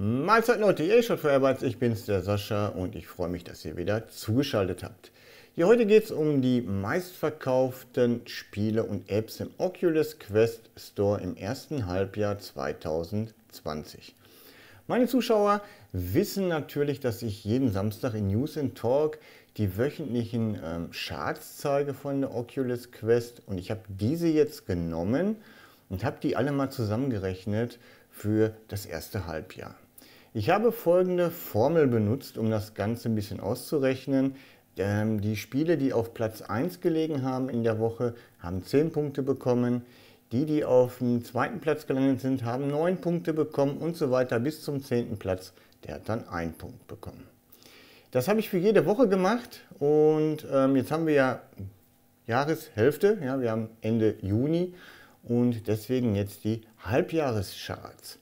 Mahlzeit Leute, ihr schaut für Airbytes, ich bin's, der Sascha und ich freue mich, dass ihr wieder zugeschaltet habt. Hier heute geht es um die meistverkauften Spiele und Apps im Oculus Quest Store im ersten Halbjahr 2020. Meine Zuschauer wissen natürlich, dass ich jeden Samstag in News Talk die wöchentlichen ähm, Charts zeige von der Oculus Quest und ich habe diese jetzt genommen und habe die alle mal zusammengerechnet für das erste Halbjahr. Ich habe folgende Formel benutzt, um das Ganze ein bisschen auszurechnen. Ähm, die Spiele, die auf Platz 1 gelegen haben in der Woche, haben 10 Punkte bekommen. Die, die auf dem zweiten Platz gelandet sind, haben 9 Punkte bekommen und so weiter bis zum 10. Platz. Der hat dann 1 Punkt bekommen. Das habe ich für jede Woche gemacht und ähm, jetzt haben wir ja Jahreshälfte, ja, wir haben Ende Juni und deswegen jetzt die Halbjahrescharts.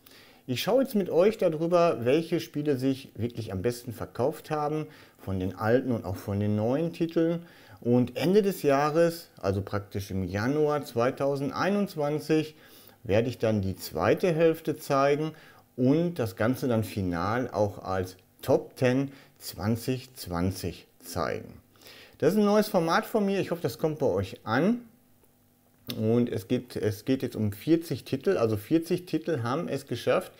Ich schaue jetzt mit euch darüber, welche Spiele sich wirklich am besten verkauft haben, von den alten und auch von den neuen Titeln. Und Ende des Jahres, also praktisch im Januar 2021, werde ich dann die zweite Hälfte zeigen und das Ganze dann final auch als Top 10 2020 zeigen. Das ist ein neues Format von mir. Ich hoffe, das kommt bei euch an. Und es geht, es geht jetzt um 40 Titel. Also 40 Titel haben es geschafft,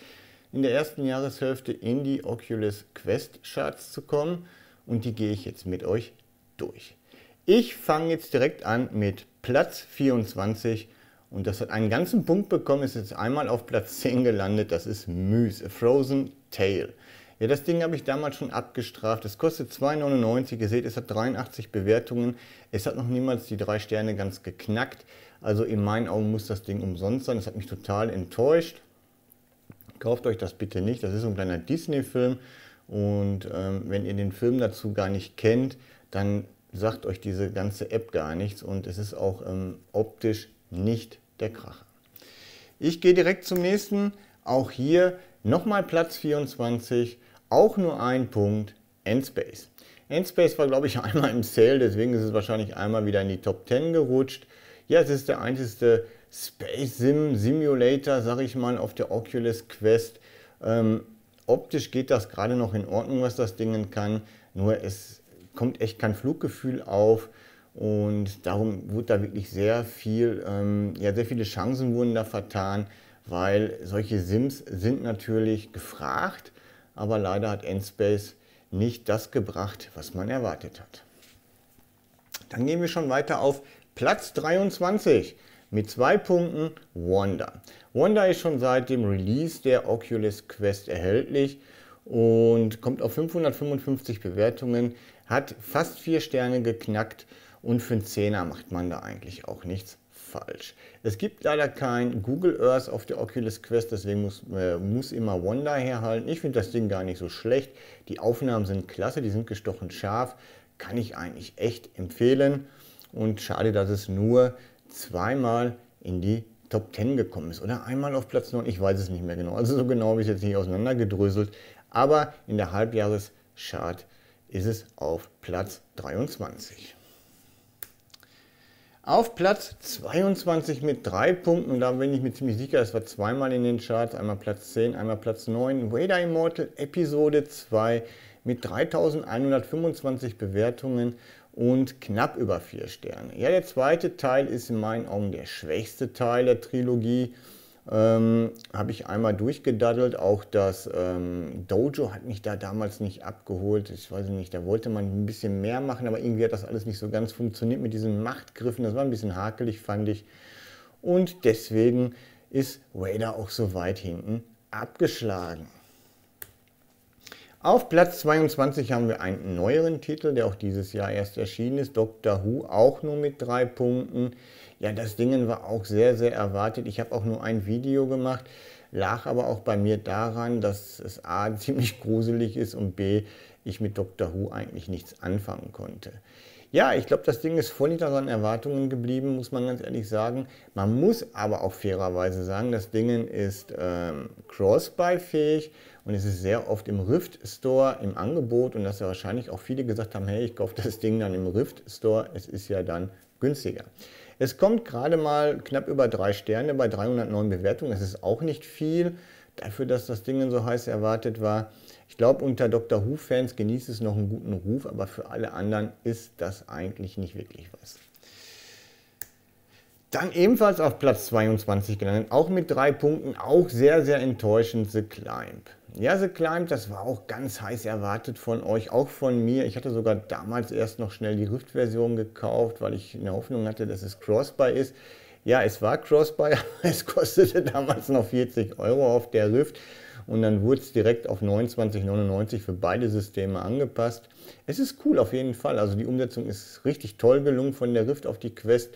in der ersten Jahreshälfte in die Oculus Quest Charts zu kommen. Und die gehe ich jetzt mit euch durch. Ich fange jetzt direkt an mit Platz 24. Und das hat einen ganzen Punkt bekommen, ist jetzt einmal auf Platz 10 gelandet. Das ist Müs, A Frozen Tail. Ja, das Ding habe ich damals schon abgestraft. Es kostet 2,99. Ihr seht, es hat 83 Bewertungen. Es hat noch niemals die drei Sterne ganz geknackt. Also in meinen Augen muss das Ding umsonst sein. Das hat mich total enttäuscht. Kauft euch das bitte nicht. Das ist so ein kleiner Disney-Film. Und ähm, wenn ihr den Film dazu gar nicht kennt, dann sagt euch diese ganze App gar nichts. Und es ist auch ähm, optisch nicht der Kracher. Ich gehe direkt zum nächsten. Auch hier nochmal Platz 24. Auch nur ein Punkt. Endspace. Endspace war, glaube ich, einmal im Sale, deswegen ist es wahrscheinlich einmal wieder in die Top 10 gerutscht. Ja, es ist der einzige Space Sim Simulator, sag ich mal, auf der Oculus Quest. Ähm, optisch geht das gerade noch in Ordnung, was das Ding kann. Nur es kommt echt kein Fluggefühl auf. Und darum wurde da wirklich sehr viel, ähm, ja, sehr viele Chancen wurden da vertan, weil solche Sims sind natürlich gefragt, aber leider hat Endspace nicht das gebracht, was man erwartet hat. Dann gehen wir schon weiter auf Platz 23 mit zwei Punkten Wanda. Wanda ist schon seit dem Release der Oculus Quest erhältlich und kommt auf 555 Bewertungen, hat fast vier Sterne geknackt und für einen Zehner macht man da eigentlich auch nichts falsch. Es gibt leider kein Google Earth auf der Oculus Quest, deswegen muss, äh, muss immer Wanda herhalten. Ich finde das Ding gar nicht so schlecht. Die Aufnahmen sind klasse, die sind gestochen scharf. Kann ich eigentlich echt empfehlen. Und schade, dass es nur zweimal in die Top 10 gekommen ist. Oder einmal auf Platz 9, ich weiß es nicht mehr genau. Also so genau habe ich es jetzt nicht auseinandergedröselt. Aber in der Halbjahreschart ist es auf Platz 23. Auf Platz 22 mit drei Punkten, und da bin ich mir ziemlich sicher, es war zweimal in den Charts, einmal Platz 10, einmal Platz 9, Vader Immortal Episode 2 mit 3125 Bewertungen und knapp über 4 Sterne. Ja, der zweite Teil ist in meinen Augen der schwächste Teil der Trilogie. Ähm, Habe ich einmal durchgedaddelt. Auch das ähm, Dojo hat mich da damals nicht abgeholt. Ich weiß nicht, da wollte man ein bisschen mehr machen, aber irgendwie hat das alles nicht so ganz funktioniert mit diesen Machtgriffen. Das war ein bisschen hakelig, fand ich. Und deswegen ist Raider auch so weit hinten abgeschlagen. Auf Platz 22 haben wir einen neueren Titel, der auch dieses Jahr erst erschienen ist. Doctor Who auch nur mit drei Punkten. Ja, das Ding war auch sehr, sehr erwartet. Ich habe auch nur ein Video gemacht, lag aber auch bei mir daran, dass es a. ziemlich gruselig ist und b. ich mit Doctor Who eigentlich nichts anfangen konnte. Ja, ich glaube, das Ding ist voll hinter seinen Erwartungen geblieben, muss man ganz ehrlich sagen. Man muss aber auch fairerweise sagen, das Ding ist ähm, Cross-Buy-fähig und es ist sehr oft im Rift Store im Angebot und dass ja wahrscheinlich auch viele gesagt haben, hey, ich kaufe das Ding dann im Rift Store, es ist ja dann günstiger. Es kommt gerade mal knapp über drei Sterne bei 309 Bewertungen. Es ist auch nicht viel dafür, dass das Ding so heiß erwartet war. Ich glaube, unter Dr. Who-Fans genießt es noch einen guten Ruf, aber für alle anderen ist das eigentlich nicht wirklich was. Dann ebenfalls auf Platz 22 gelandet, auch mit drei Punkten, auch sehr, sehr enttäuschend The Climb. Ja, The Climb, das war auch ganz heiß erwartet von euch, auch von mir. Ich hatte sogar damals erst noch schnell die Rift-Version gekauft, weil ich eine Hoffnung hatte, dass es Crossbuy ist. Ja, es war Crossbuy, aber es kostete damals noch 40 Euro auf der Rift und dann wurde es direkt auf 29,99 für beide Systeme angepasst. Es ist cool auf jeden Fall, also die Umsetzung ist richtig toll gelungen von der Rift auf die Quest,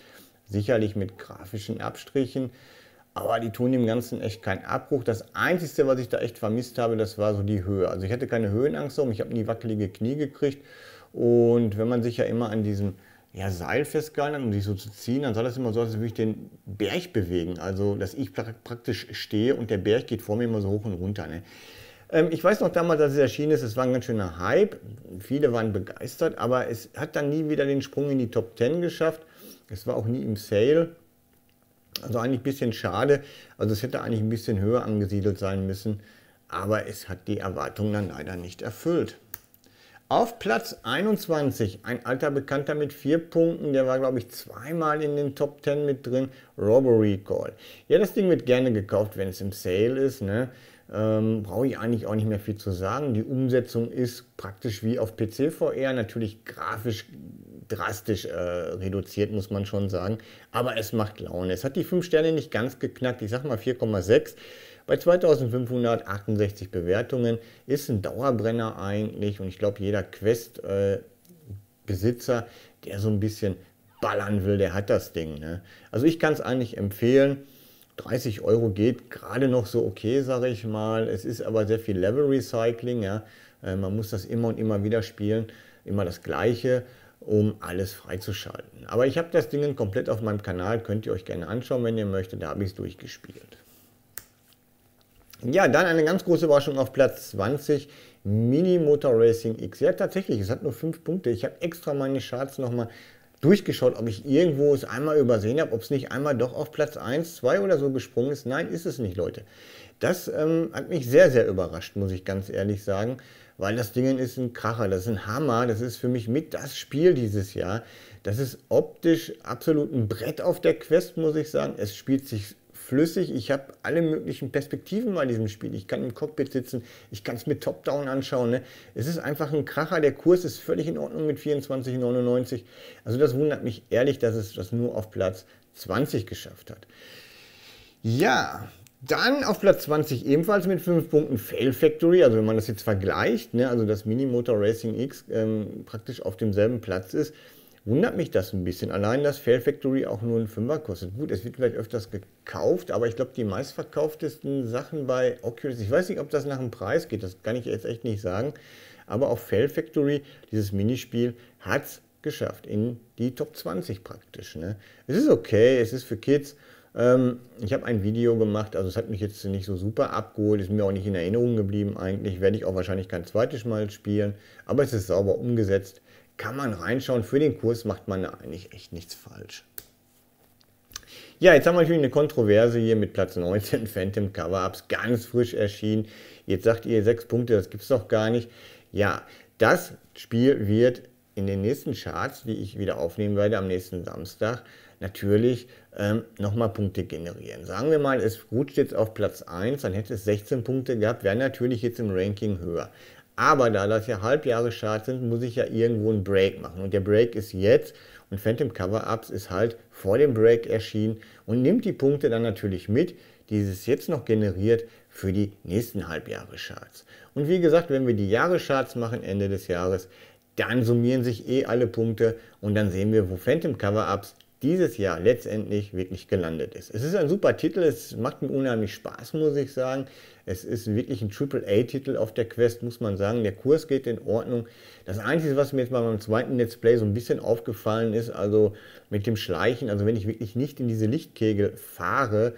sicherlich mit grafischen Abstrichen. Aber die tun dem Ganzen echt keinen Abbruch. Das Einzige, was ich da echt vermisst habe, das war so die Höhe. Also ich hatte keine Höhenangst, um, ich habe nie wackelige Knie gekriegt. Und wenn man sich ja immer an diesem ja, Seil festgehalten hat, um sich so zu ziehen, dann sah das immer so aus, als würde ich den Berg bewegen. Also dass ich praktisch stehe und der Berg geht vor mir immer so hoch und runter. Ne? Ähm, ich weiß noch damals, als es erschienen ist, es war ein ganz schöner Hype. Viele waren begeistert, aber es hat dann nie wieder den Sprung in die Top 10 geschafft. Es war auch nie im Sale. Also eigentlich ein bisschen schade. Also es hätte eigentlich ein bisschen höher angesiedelt sein müssen, aber es hat die Erwartungen dann leider nicht erfüllt. Auf Platz 21, ein alter Bekannter mit vier Punkten, der war, glaube ich, zweimal in den Top 10 mit drin, Robbery Call. Ja, das Ding wird gerne gekauft, wenn es im Sale ist. Ne? Ähm, Brauche ich eigentlich auch nicht mehr viel zu sagen. Die Umsetzung ist praktisch wie auf PC VR, natürlich grafisch drastisch äh, reduziert, muss man schon sagen. Aber es macht Laune. Es hat die 5 Sterne nicht ganz geknackt. Ich sag mal 4,6. Bei 2568 Bewertungen ist ein Dauerbrenner eigentlich und ich glaube, jeder Quest-Besitzer, äh, der so ein bisschen ballern will, der hat das Ding. Ne? Also ich kann es eigentlich empfehlen. 30 Euro geht gerade noch so okay, sage ich mal. Es ist aber sehr viel Level Recycling. Ja? Äh, man muss das immer und immer wieder spielen, immer das Gleiche um alles freizuschalten. Aber ich habe das Ding komplett auf meinem Kanal, könnt ihr euch gerne anschauen, wenn ihr möchtet, da habe ich es durchgespielt. Ja, dann eine ganz große Überraschung auf Platz 20, Mini Motor Racing X. Ja, tatsächlich, es hat nur 5 Punkte. Ich habe extra meine Charts nochmal durchgeschaut, ob ich irgendwo es einmal übersehen habe, ob es nicht einmal doch auf Platz 1, 2 oder so gesprungen ist. Nein, ist es nicht, Leute. Das ähm, hat mich sehr, sehr überrascht, muss ich ganz ehrlich sagen weil das Ding ist ein Kracher, das ist ein Hammer, das ist für mich mit das Spiel dieses Jahr. Das ist optisch absolut ein Brett auf der Quest, muss ich sagen. Es spielt sich flüssig. Ich habe alle möglichen Perspektiven bei diesem Spiel. Ich kann im Cockpit sitzen, ich kann es mir top-down anschauen. Ne? Es ist einfach ein Kracher. Der Kurs ist völlig in Ordnung mit 24,99. Also das wundert mich ehrlich, dass es das nur auf Platz 20 geschafft hat. Ja, dann auf Platz 20 ebenfalls mit 5 Punkten Fail Factory, also wenn man das jetzt vergleicht, ne, also Mini Motor Racing X ähm, praktisch auf demselben Platz ist, wundert mich das ein bisschen. Allein, dass Fail Factory auch nur einen Fünfer kostet. Gut, es wird vielleicht öfters gekauft, aber ich glaube, die meistverkauftesten Sachen bei Oculus, ich weiß nicht, ob das nach dem Preis geht, das kann ich jetzt echt nicht sagen, aber auch Fail Factory, dieses Minispiel, hat es geschafft in die Top 20 praktisch. Ne? Es ist okay, es ist für Kids ähm, ich habe ein Video gemacht, also es hat mich jetzt nicht so super abgeholt, ist mir auch nicht in Erinnerung geblieben eigentlich, werde ich auch wahrscheinlich kein zweites Mal spielen, aber es ist sauber umgesetzt, kann man reinschauen, für den Kurs macht man eigentlich echt nichts falsch. Ja, jetzt haben wir natürlich eine Kontroverse hier mit Platz 19, Phantom Cover-Ups, ganz frisch erschienen. Jetzt sagt ihr, sechs Punkte, das gibt es doch gar nicht. Ja, das Spiel wird in den nächsten Charts, die ich wieder aufnehmen werde am nächsten Samstag, natürlich ähm, nochmal Punkte generieren. Sagen wir mal, es rutscht jetzt auf Platz 1, dann hätte es 16 Punkte gehabt, wäre natürlich jetzt im Ranking höher. Aber da das ja Halbjahrescharts sind, muss ich ja irgendwo einen Break machen. Und der Break ist jetzt und Phantom Cover-Ups ist halt vor dem Break erschienen und nimmt die Punkte dann natürlich mit, die es jetzt noch generiert für die nächsten Halbjahrescharts. Und wie gesagt, wenn wir die Jahrescharts machen Ende des Jahres, dann summieren sich eh alle Punkte und dann sehen wir, wo Phantom Cover-Ups dieses Jahr letztendlich wirklich gelandet ist. Es ist ein super Titel, es macht mir unheimlich Spaß, muss ich sagen. Es ist wirklich ein AAA-Titel auf der Quest, muss man sagen. Der Kurs geht in Ordnung. Das Einzige, was mir jetzt mal beim zweiten Let's Play so ein bisschen aufgefallen ist, also mit dem Schleichen, also wenn ich wirklich nicht in diese Lichtkegel fahre,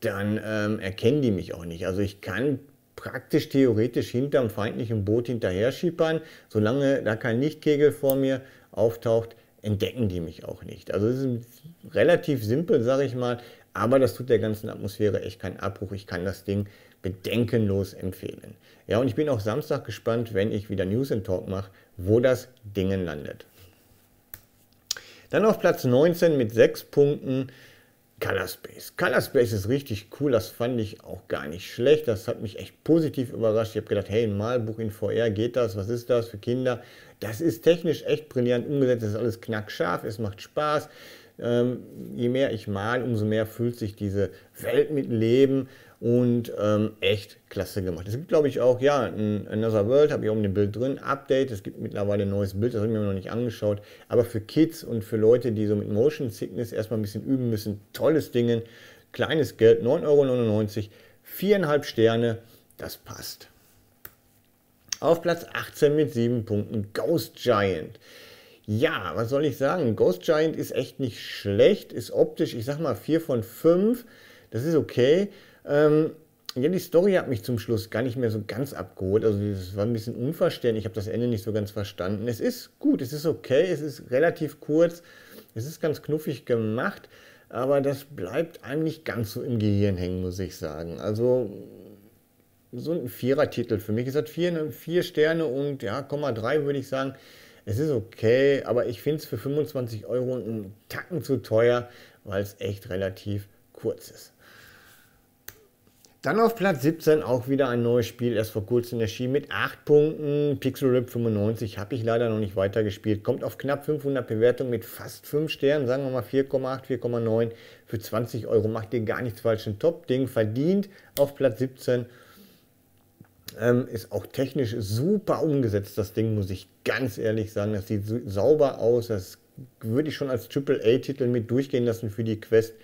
dann ähm, erkennen die mich auch nicht. Also ich kann praktisch theoretisch hinterm feindlichen Boot hinterher schippern, solange da kein Lichtkegel vor mir auftaucht entdecken die mich auch nicht. Also es ist relativ simpel, sage ich mal, aber das tut der ganzen Atmosphäre echt keinen Abbruch. Ich kann das Ding bedenkenlos empfehlen. Ja, und ich bin auch Samstag gespannt, wenn ich wieder News and Talk mache, wo das Ding landet. Dann auf Platz 19 mit 6 Punkten Color Space. Color Space ist richtig cool, das fand ich auch gar nicht schlecht. Das hat mich echt positiv überrascht. Ich habe gedacht, hey, ein Malbuch in VR, geht das? Was ist das für Kinder? Das ist technisch echt brillant umgesetzt, das ist alles knackscharf, es macht Spaß. Ähm, je mehr ich mal, umso mehr fühlt sich diese Welt mit Leben und ähm, echt klasse gemacht. Es gibt, glaube ich, auch, ja, ein Another World, habe ich auch ein Bild drin, Update, es gibt mittlerweile ein neues Bild, das habe ich mir noch nicht angeschaut, aber für Kids und für Leute, die so mit Motion Sickness erstmal ein bisschen üben müssen, tolles Ding, kleines Geld, 9,99 Euro, viereinhalb Sterne, das passt. Auf Platz 18 mit 7 Punkten Ghost Giant. Ja, was soll ich sagen? Ghost Giant ist echt nicht schlecht, ist optisch, ich sag mal 4 von 5, das ist okay ähm, ja, die Story hat mich zum Schluss gar nicht mehr so ganz abgeholt. Also es war ein bisschen unverständlich. Ich habe das Ende nicht so ganz verstanden. Es ist gut, es ist okay, es ist relativ kurz, es ist ganz knuffig gemacht, aber das bleibt einem nicht ganz so im Gehirn hängen, muss ich sagen. Also so ein Vierertitel für mich. Es hat vier, vier Sterne und ja, Komma drei würde ich sagen. Es ist okay, aber ich finde es für 25 Euro einen Tacken zu teuer, weil es echt relativ kurz ist. Dann auf Platz 17 auch wieder ein neues Spiel, erst vor kurzem erschienen mit 8 Punkten. Pixel Rip 95 habe ich leider noch nicht weitergespielt. Kommt auf knapp 500 Bewertungen mit fast 5 Sternen, sagen wir mal 4,8, 4,9. Für 20 Euro macht ihr gar nichts falsch. Ein Top-Ding verdient auf Platz 17. Ähm, ist auch technisch super umgesetzt, das Ding, muss ich ganz ehrlich sagen. Das sieht sauber aus. Das würde ich schon als Triple A titel mit durchgehen lassen für die Quest.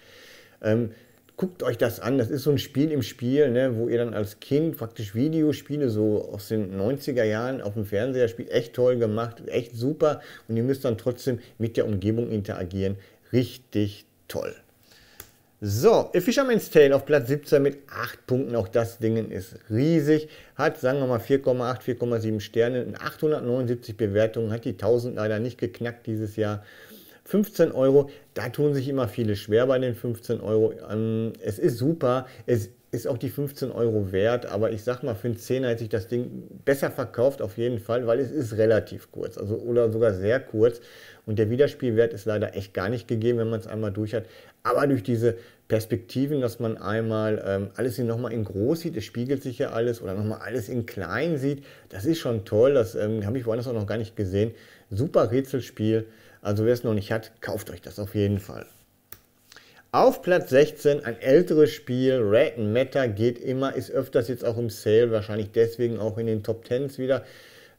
Ähm, guckt euch das an. Das ist so ein Spiel im Spiel, ne, wo ihr dann als Kind praktisch Videospiele so aus den 90er Jahren auf dem Fernseher spielt. Echt toll gemacht, echt super. Und ihr müsst dann trotzdem mit der Umgebung interagieren. Richtig toll. So, A Fisherman's Tale auf Platz 17 mit 8 Punkten. Auch das Ding ist riesig. Hat, sagen wir mal, 4,8, 4,7 Sterne, 879 Bewertungen. Hat die 1000 leider nicht geknackt dieses Jahr. 15 Euro, da tun sich immer viele schwer bei den 15 Euro. Ähm, es ist super, es ist auch die 15 Euro wert, aber ich sag mal, für einen 10 hätte sich das Ding besser verkauft auf jeden Fall, weil es ist relativ kurz, also oder sogar sehr kurz. Und der Wiederspielwert ist leider echt gar nicht gegeben, wenn man es einmal durch hat. Aber durch diese Perspektiven, dass man einmal ähm, alles nochmal in groß sieht, es spiegelt sich ja alles, oder nochmal alles in klein sieht, das ist schon toll, das ähm, habe ich woanders auch noch gar nicht gesehen. Super Rätselspiel. Also wer es noch nicht hat, kauft euch das auf jeden Fall. Auf Platz 16 ein älteres Spiel, Red Matter geht immer, ist öfters jetzt auch im Sale, wahrscheinlich deswegen auch in den Top 10 wieder,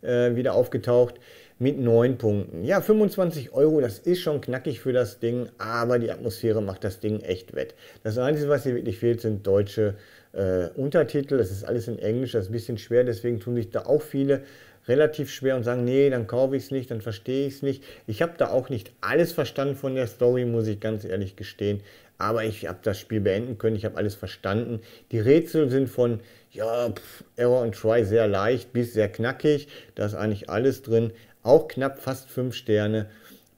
äh, wieder aufgetaucht, mit 9 Punkten. Ja, 25 Euro, das ist schon knackig für das Ding, aber die Atmosphäre macht das Ding echt wett. Das Einzige, was hier wirklich fehlt, sind deutsche äh, Untertitel, das ist alles in Englisch, das ist ein bisschen schwer, deswegen tun sich da auch viele relativ schwer und sagen, nee, dann kaufe ich es nicht, dann verstehe ich es nicht. Ich habe da auch nicht alles verstanden von der Story, muss ich ganz ehrlich gestehen. Aber ich habe das Spiel beenden können, ich habe alles verstanden. Die Rätsel sind von ja, pff, Error und Try sehr leicht bis sehr knackig. Da ist eigentlich alles drin. Auch knapp fast 5 Sterne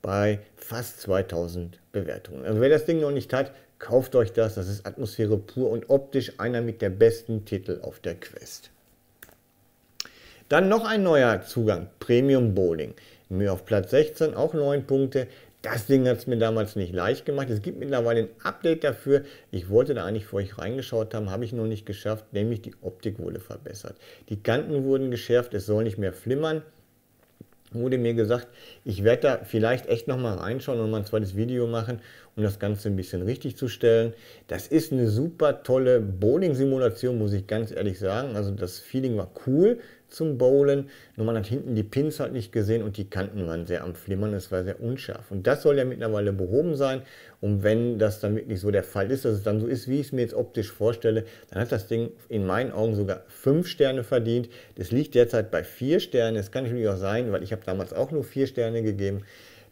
bei fast 2000 Bewertungen. Also wer das Ding noch nicht hat, kauft euch das. Das ist Atmosphäre pur und optisch einer mit der besten Titel auf der Quest. Dann noch ein neuer Zugang, Premium Bowling. Mir auf Platz 16 auch 9 Punkte. Das Ding hat es mir damals nicht leicht gemacht. Es gibt mittlerweile ein Update dafür. Ich wollte da eigentlich vor euch reingeschaut haben, habe ich noch nicht geschafft, nämlich die Optik wurde verbessert. Die Kanten wurden geschärft, es soll nicht mehr flimmern. Wurde mir gesagt, ich werde da vielleicht echt nochmal reinschauen und mal ein zweites Video machen, um das Ganze ein bisschen richtig zu stellen. Das ist eine super tolle Bowling-Simulation, muss ich ganz ehrlich sagen. Also das Feeling war cool zum Bowlen. Nur man hat hinten die Pins halt nicht gesehen und die Kanten waren sehr am Flimmern. Es war sehr unscharf. Und das soll ja mittlerweile behoben sein. Und wenn das dann wirklich so der Fall ist, dass es dann so ist, wie ich es mir jetzt optisch vorstelle, dann hat das Ding in meinen Augen sogar 5 Sterne verdient. Das liegt derzeit bei 4 Sternen. Das kann natürlich auch sein, weil ich habe damals auch nur 4 Sterne gegeben,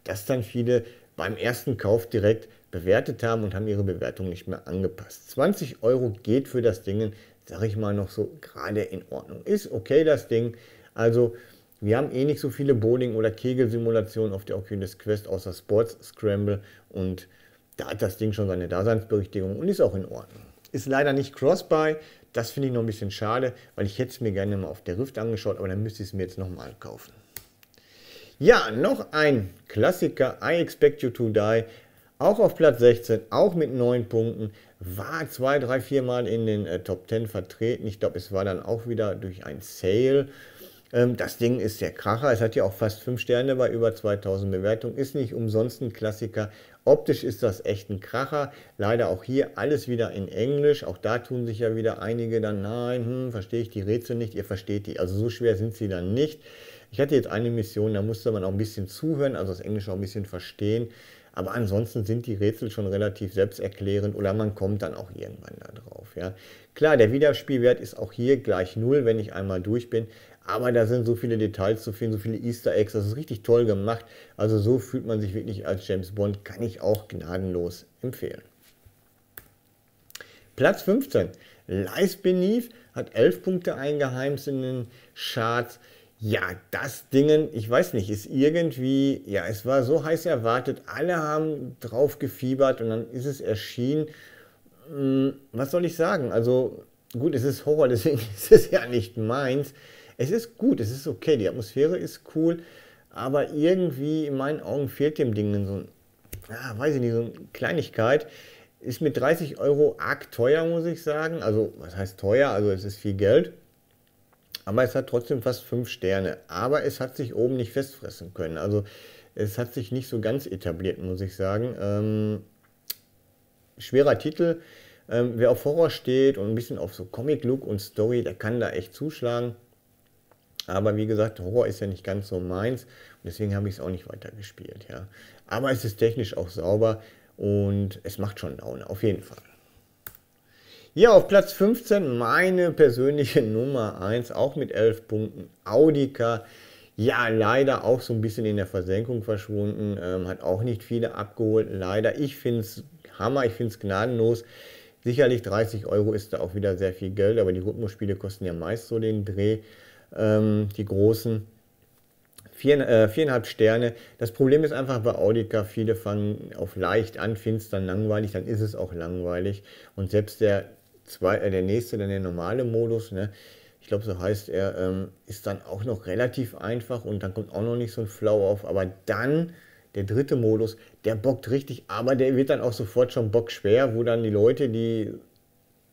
dass dann viele beim ersten Kauf direkt bewertet haben und haben ihre Bewertung nicht mehr angepasst. 20 Euro geht für das Ding sag ich mal, noch so gerade in Ordnung ist. Okay, das Ding. Also, wir haben eh nicht so viele Bowling- oder Kegelsimulationen auf der Oculus Quest, außer Sports Scramble. Und da hat das Ding schon seine Daseinsberichtigung und ist auch in Ordnung. Ist leider nicht Cross-Buy. Das finde ich noch ein bisschen schade, weil ich hätte es mir gerne mal auf der Rift angeschaut, aber dann müsste ich es mir jetzt nochmal kaufen. Ja, noch ein Klassiker, I Expect You to Die. Auch auf Platz 16, auch mit 9 Punkten war zwei, drei, vier Mal in den äh, Top 10 vertreten. Ich glaube, es war dann auch wieder durch ein Sale. Ähm, das Ding ist der Kracher. Es hat ja auch fast fünf Sterne bei über 2000 Bewertungen. Ist nicht umsonst ein Klassiker. Optisch ist das echt ein Kracher. Leider auch hier alles wieder in Englisch. Auch da tun sich ja wieder einige dann, nein, hm, verstehe ich die Rätsel nicht. Ihr versteht die. Also so schwer sind sie dann nicht. Ich hatte jetzt eine Mission, da musste man auch ein bisschen zuhören, also das Englische auch ein bisschen verstehen. Aber ansonsten sind die Rätsel schon relativ selbsterklärend oder man kommt dann auch irgendwann da drauf. Ja. Klar, der Wiederspielwert ist auch hier gleich null, wenn ich einmal durch bin. Aber da sind so viele Details zu finden, so viele Easter Eggs, das ist richtig toll gemacht. Also so fühlt man sich wirklich als James Bond, kann ich auch gnadenlos empfehlen. Platz 15, Lies Beneath hat 11 Punkte eingeheimst in den Charts. Ja, das Dingen, ich weiß nicht, ist irgendwie, ja, es war so heiß erwartet, alle haben drauf gefiebert und dann ist es erschienen. Hm, was soll ich sagen? Also gut, es ist Horror, deswegen ist es ja nicht meins. Es ist gut, es ist okay, die Atmosphäre ist cool, aber irgendwie in meinen Augen fehlt dem Ding so ein, ah, weiß ich nicht, so eine Kleinigkeit. Ist mit 30 Euro arg teuer, muss ich sagen. Also, was heißt teuer? Also, es ist viel Geld aber es hat trotzdem fast fünf Sterne. Aber es hat sich oben nicht festfressen können. Also es hat sich nicht so ganz etabliert, muss ich sagen. Ähm, schwerer Titel. Ähm, wer auf Horror steht und ein bisschen auf so Comic-Look und Story, der kann da echt zuschlagen. Aber wie gesagt, Horror ist ja nicht ganz so meins. deswegen habe ich es auch nicht weitergespielt. Ja. Aber es ist technisch auch sauber und es macht schon Laune, auf jeden Fall. Ja, auf Platz 15 meine persönliche Nummer 1, auch mit 11 Punkten, Audica. Ja, leider auch so ein bisschen in der Versenkung verschwunden, ähm, hat auch nicht viele abgeholt. Leider, ich finde es Hammer, ich finde es gnadenlos. Sicherlich 30 Euro ist da auch wieder sehr viel Geld, aber die Rhythmusspiele kosten ja meist so den Dreh, ähm, die großen. Vier, äh, viereinhalb Sterne. Das Problem ist einfach bei Audica, viele fangen auf leicht an, finstern, langweilig, dann ist es auch langweilig. Und selbst der zwei, äh, der nächste, dann der normale Modus, ne? ich glaube, so heißt er, ähm, ist dann auch noch relativ einfach und dann kommt auch noch nicht so ein Flow auf. Aber dann der dritte Modus, der bockt richtig, aber der wird dann auch sofort schon bockschwer, wo dann die Leute, die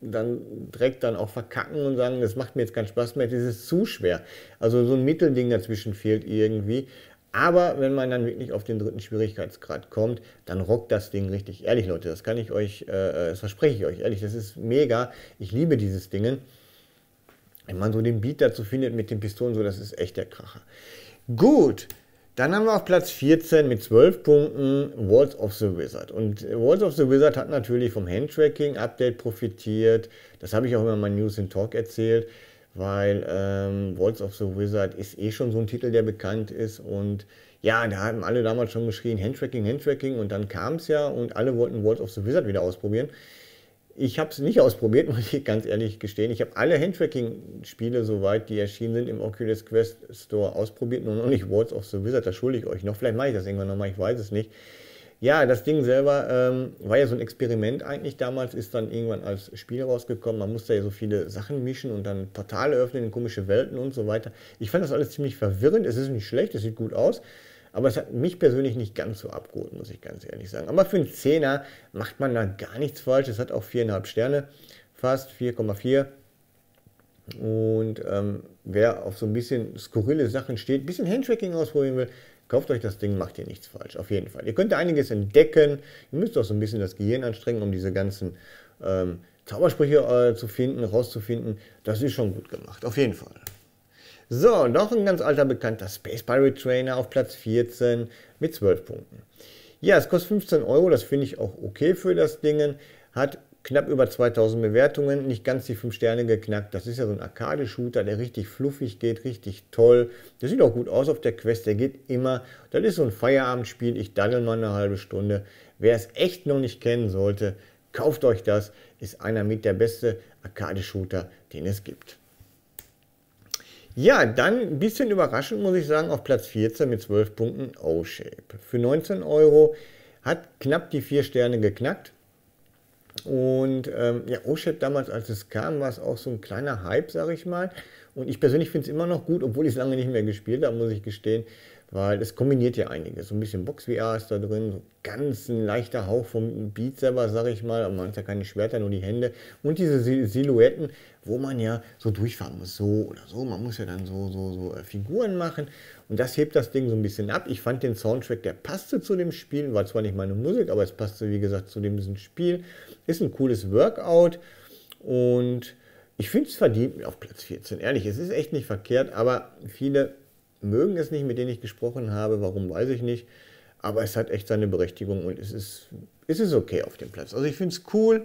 dann direkt dann auch verkacken und sagen, das macht mir jetzt keinen Spaß mehr, das ist zu schwer. Also so ein Mittelding dazwischen fehlt irgendwie. Aber wenn man dann wirklich auf den dritten Schwierigkeitsgrad kommt, dann rockt das Ding richtig. Ehrlich, Leute, das kann ich euch, äh, äh, das verspreche ich euch, ehrlich, das ist mega. Ich liebe dieses Ding. Wenn man so den Beat dazu findet mit den Pistolen, so, das ist echt der Kracher. Gut, dann haben wir auf Platz 14 mit 12 Punkten Walls of the Wizard. Und Walls of the Wizard hat natürlich vom Handtracking-Update profitiert. Das habe ich auch immer in meinen News in Talk erzählt weil ähm, Voice of the Wizard ist eh schon so ein Titel, der bekannt ist und ja, da haben alle damals schon geschrien, Handtracking, Handtracking und dann kam es ja und alle wollten Voice of the Wizard wieder ausprobieren. Ich habe es nicht ausprobiert, muss ich ganz ehrlich gestehen. Ich habe alle Handtracking-Spiele soweit, die erschienen sind, im Oculus Quest Store ausprobiert, nur noch nicht Voice of the Wizard, da schulde ich euch noch. Vielleicht mache ich das irgendwann nochmal, ich weiß es nicht. Ja, das Ding selber ähm, war ja so ein Experiment eigentlich damals, ist dann irgendwann als Spiel rausgekommen. Man musste ja so viele Sachen mischen und dann Portale öffnen in komische Welten und so weiter. Ich fand das alles ziemlich verwirrend. Es ist nicht schlecht, es sieht gut aus. Aber es hat mich persönlich nicht ganz so abgeholt, muss ich ganz ehrlich sagen. Aber für einen Zehner macht man da gar nichts falsch. Es hat auch viereinhalb Sterne, fast 4,4. Und ähm, wer auf so ein bisschen skurrile Sachen steht, ein bisschen Handtracking ausprobieren will, Kauft euch das Ding, macht ihr nichts falsch, auf jeden Fall. Ihr könnt einiges entdecken. Ihr müsst auch so ein bisschen das Gehirn anstrengen, um diese ganzen ähm, Zaubersprüche äh, zu finden, rauszufinden. Das ist schon gut gemacht, auf jeden Fall. So, noch ein ganz alter bekannter Space Pirate Trainer auf Platz 14 mit 12 Punkten. Ja, es kostet 15 Euro, das finde ich auch okay für das Ding. Hat knapp über 2000 Bewertungen, nicht ganz die 5 Sterne geknackt. Das ist ja so ein Arcade-Shooter, der richtig fluffig geht, richtig toll. Der sieht auch gut aus auf der Quest, der geht immer. Das ist so ein Feierabendspiel, ich daddel mal eine halbe Stunde. Wer es echt noch nicht kennen sollte, kauft euch das. Ist einer mit der beste Arcade-Shooter, den es gibt. Ja, dann ein bisschen überraschend muss ich sagen, auf Platz 14 mit 12 Punkten O-Shape. Für 19 Euro hat knapp die 4 Sterne geknackt und ähm, ja, OSHAP damals, als es kam, war es auch so ein kleiner Hype, sage ich mal. Und ich persönlich finde es immer noch gut, obwohl ich es lange nicht mehr gespielt habe, muss ich gestehen weil es kombiniert ja einiges. So ein bisschen Box-VR ist da drin, so ganz ein leichter Hauch vom Beat selber, sag ich mal. Aber man hat ja keine Schwerter, nur die Hände. Und diese Silhouetten, wo man ja so durchfahren muss, so oder so. Man muss ja dann so, so, so äh, Figuren machen. Und das hebt das Ding so ein bisschen ab. Ich fand den Soundtrack, der passte zu dem Spiel. War zwar nicht meine Musik, aber es passte, wie gesagt, zu dem Spiel. Ist ein cooles Workout. Und ich finde es verdient auf Platz 14. Ehrlich, es ist echt nicht verkehrt, aber viele mögen es nicht, mit denen ich gesprochen habe. Warum, weiß ich nicht. Aber es hat echt seine Berechtigung und es ist, es ist okay auf dem Platz. Also ich finde es cool,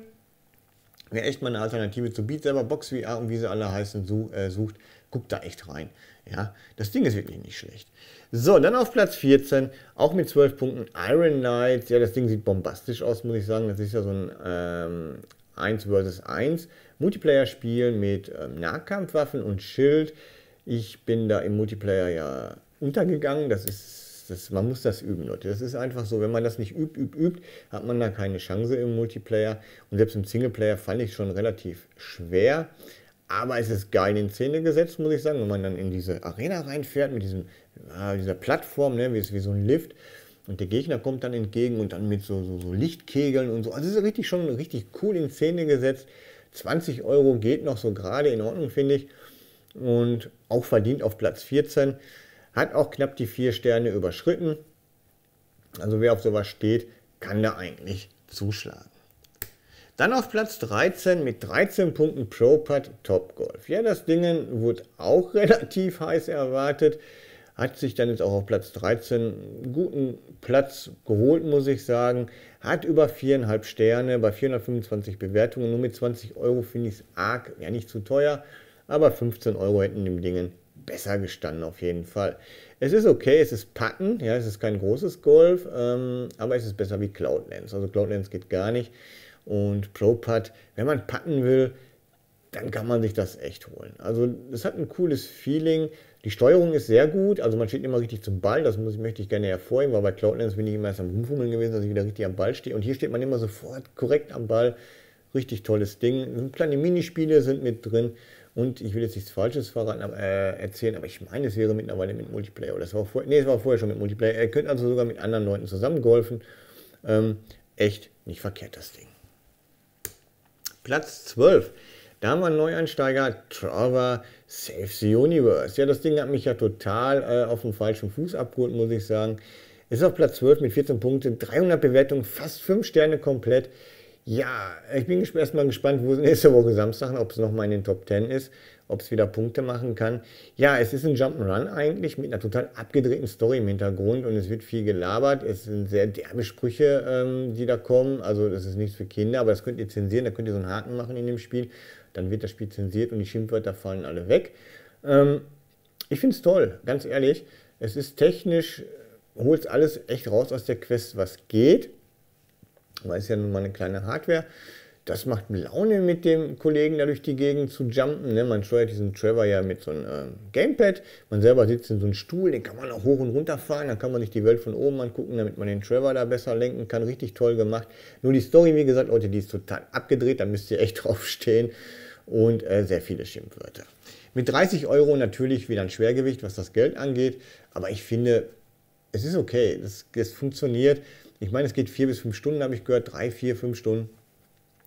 wer echt mal eine Alternative zu Beat selber, Box VR und äh, wie sie alle heißen, äh, sucht, guckt da echt rein. Ja, das Ding ist wirklich nicht schlecht. So, dann auf Platz 14, auch mit 12 Punkten, Iron Knights. Ja, das Ding sieht bombastisch aus, muss ich sagen. Das ist ja so ein ähm, 1 vs 1 Multiplayer-Spiel mit ähm, Nahkampfwaffen und Schild. Ich bin da im Multiplayer ja untergegangen. Das ist, das, man muss das üben, Leute. Das ist einfach so, wenn man das nicht übt, übt, übt, hat man da keine Chance im Multiplayer. Und selbst im Singleplayer fand ich schon relativ schwer. Aber es ist geil in Szene gesetzt, muss ich sagen, wenn man dann in diese Arena reinfährt mit diesem, dieser Plattform, ne, wie, wie so ein Lift. Und der Gegner kommt dann entgegen und dann mit so, so, so Lichtkegeln und so. Also es ist richtig schon richtig cool in Szene gesetzt. 20 Euro geht noch so gerade in Ordnung, finde ich und auch verdient auf Platz 14. Hat auch knapp die vier Sterne überschritten. Also wer auf sowas steht, kann da eigentlich zuschlagen. Dann auf Platz 13 mit 13 Punkten ProPad Top Golf. Ja, das Ding wurde auch relativ heiß erwartet. Hat sich dann jetzt auch auf Platz 13 einen guten Platz geholt, muss ich sagen. Hat über viereinhalb Sterne bei 425 Bewertungen. Nur mit 20 Euro finde ich es arg, ja nicht zu teuer aber 15 Euro hätten dem Dingen besser gestanden auf jeden Fall. Es ist okay, es ist Patten, ja, es ist kein großes Golf, ähm, aber es ist besser wie Cloudlands. Also Cloudlands geht gar nicht und ProPut, wenn man patten will, dann kann man sich das echt holen. Also es hat ein cooles Feeling. Die Steuerung ist sehr gut, also man steht immer richtig zum Ball, das muss, möchte ich gerne hervorheben, weil bei Cloudlands bin ich immer erst am Rumfummeln gewesen, dass ich wieder richtig am Ball stehe. Und hier steht man immer sofort korrekt am Ball. Richtig tolles Ding. Kleine Minispiele sind mit drin und ich will jetzt nichts Falsches verraten, äh, erzählen, aber ich meine, es wäre mittlerweile mit Multiplayer. Oder das war vor, nee, es war vorher schon mit Multiplayer. Ihr könnt also sogar mit anderen Leuten zusammen golfen. Ähm, echt nicht verkehrt, das Ding. Platz 12. Da haben wir einen Neuansteiger, Trevor Saves the Universe. Ja, das Ding hat mich ja total äh, auf dem falschen Fuß abgeholt, muss ich sagen. Ist auf Platz 12 mit 14 Punkten, 300 Bewertungen, fast 5 Sterne komplett. Ja, ich bin erstmal gespannt, wo es nächste Woche Samstag, ob es nochmal in den Top 10 ist, ob es wieder Punkte machen kann. Ja, es ist ein Jump'n'Run eigentlich mit einer total abgedrehten Story im Hintergrund und es wird viel gelabert. Es sind sehr derbe Sprüche, ähm, die da kommen. Also, das ist nichts für Kinder, aber das könnt ihr zensieren. Da könnt ihr so einen Haken machen in dem Spiel. Dann wird das Spiel zensiert und die Schimpfwörter fallen alle weg. Ähm, ich finde es toll, ganz ehrlich. Es ist technisch, holt alles echt raus aus der Quest, was geht weil es ja nun mal eine kleine Hardware. Das macht Laune mit dem Kollegen da durch die Gegend zu jumpen. Ne? Man steuert diesen Trevor ja mit so einem ähm, Gamepad. Man selber sitzt in so einem Stuhl, den kann man auch hoch und runter fahren. Dann kann man sich die Welt von oben angucken, damit man den Trevor da besser lenken kann. Richtig toll gemacht. Nur die Story, wie gesagt, Leute, die ist total abgedreht. Da müsst ihr echt drauf stehen. Und äh, sehr viele Schimpfwörter. Mit 30 Euro natürlich wieder ein Schwergewicht, was das Geld angeht. Aber ich finde, es ist okay. es funktioniert. Ich meine, es geht vier bis fünf Stunden, habe ich gehört, drei, vier, fünf Stunden.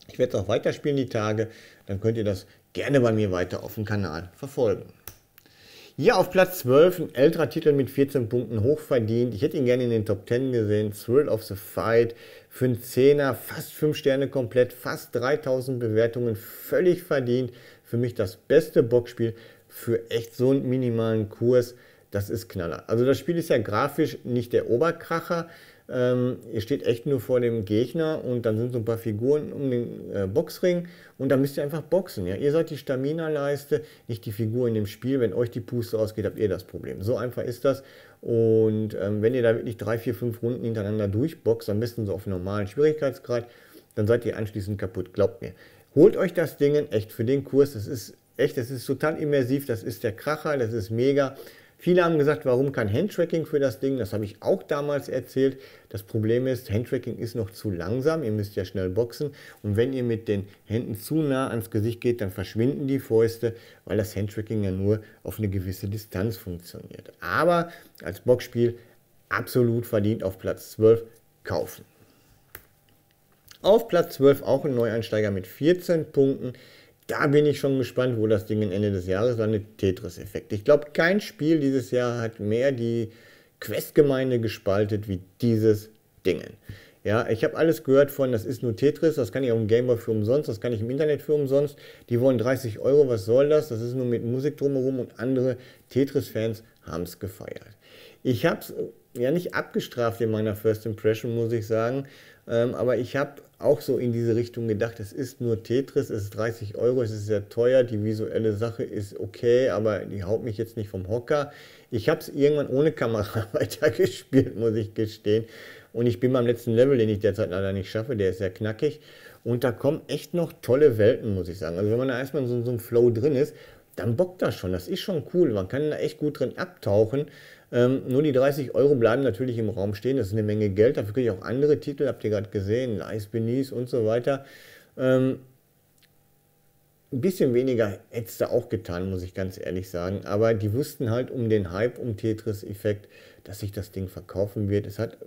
Ich werde es auch weiterspielen die Tage, dann könnt ihr das gerne bei mir weiter auf dem Kanal verfolgen. Hier auf Platz 12 ein älterer Titel mit 14 Punkten hochverdient. Ich hätte ihn gerne in den Top 10 gesehen. Thrill of the Fight für einen Zehner, fast 5 Sterne komplett, fast 3000 Bewertungen, völlig verdient. Für mich das beste Boxspiel für echt so einen minimalen Kurs. Das ist Knaller. Also das Spiel ist ja grafisch nicht der Oberkracher, ähm, ihr steht echt nur vor dem Gegner und dann sind so ein paar Figuren um den äh, Boxring und dann müsst ihr einfach boxen. Ja? Ihr seid die Stamina-Leiste, nicht die Figur in dem Spiel. Wenn euch die Puste ausgeht, habt ihr das Problem. So einfach ist das. Und ähm, wenn ihr da wirklich drei, vier, fünf Runden hintereinander durchboxt, am besten so auf normalen Schwierigkeitsgrad, dann seid ihr anschließend kaputt, glaubt mir. Holt euch das Ding echt für den Kurs. Das ist echt, das ist total immersiv, das ist der Kracher, das ist mega. Viele haben gesagt, warum kein Handtracking für das Ding? Das habe ich auch damals erzählt. Das Problem ist, Handtracking ist noch zu langsam. Ihr müsst ja schnell boxen. Und wenn ihr mit den Händen zu nah ans Gesicht geht, dann verschwinden die Fäuste, weil das Handtracking ja nur auf eine gewisse Distanz funktioniert. Aber als Boxspiel absolut verdient auf Platz 12 kaufen. Auf Platz 12 auch ein Neueinsteiger mit 14 Punkten da bin ich schon gespannt, wo das Ding Ende des Jahres landet. Tetris-Effekt. Ich glaube, kein Spiel dieses Jahr hat mehr die Questgemeinde gespaltet wie dieses Ding. Ja, ich habe alles gehört von, das ist nur Tetris, das kann ich auf dem Gameboy für umsonst, das kann ich im Internet für umsonst. Die wollen 30 Euro, was soll das? Das ist nur mit Musik drumherum und andere Tetris-Fans haben es gefeiert. Ich habe es äh, ja nicht abgestraft in meiner First Impression, muss ich sagen, ähm, aber ich habe auch so in diese Richtung gedacht, es ist nur Tetris, es ist 30 Euro, es ist sehr teuer, die visuelle Sache ist okay, aber die haut mich jetzt nicht vom Hocker. Ich habe es irgendwann ohne Kamera weitergespielt, muss ich gestehen. Und ich bin beim letzten Level, den ich derzeit leider nicht schaffe, der ist sehr knackig. Und da kommen echt noch tolle Welten, muss ich sagen. Also wenn man da erstmal in so, so einem Flow drin ist, dann bockt das schon. Das ist schon cool. Man kann da echt gut drin abtauchen. Ähm, nur die 30 Euro bleiben natürlich im Raum stehen. Das ist eine Menge Geld. Dafür kriege ich auch andere Titel, habt ihr gerade gesehen, Nice Beneath und so weiter. Ähm, ein bisschen weniger hätte es da auch getan, muss ich ganz ehrlich sagen. Aber die wussten halt um den Hype, um Tetris-Effekt, dass sich das Ding verkaufen wird. Es hat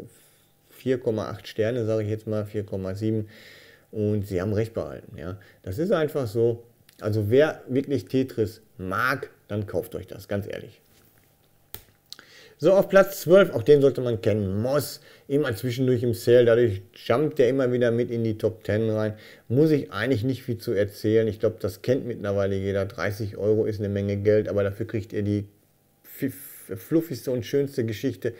4,8 Sterne, sage ich jetzt mal, 4,7. Und sie haben recht behalten. Ja. Das ist einfach so. Also wer wirklich Tetris mag, dann kauft euch das, ganz ehrlich. So, auf Platz 12, auch den sollte man kennen, Moss, immer zwischendurch im Sale, dadurch jumpt er immer wieder mit in die Top 10 rein. Muss ich eigentlich nicht viel zu erzählen, ich glaube, das kennt mittlerweile jeder. 30 Euro ist eine Menge Geld, aber dafür kriegt ihr die fluffigste und schönste Geschichte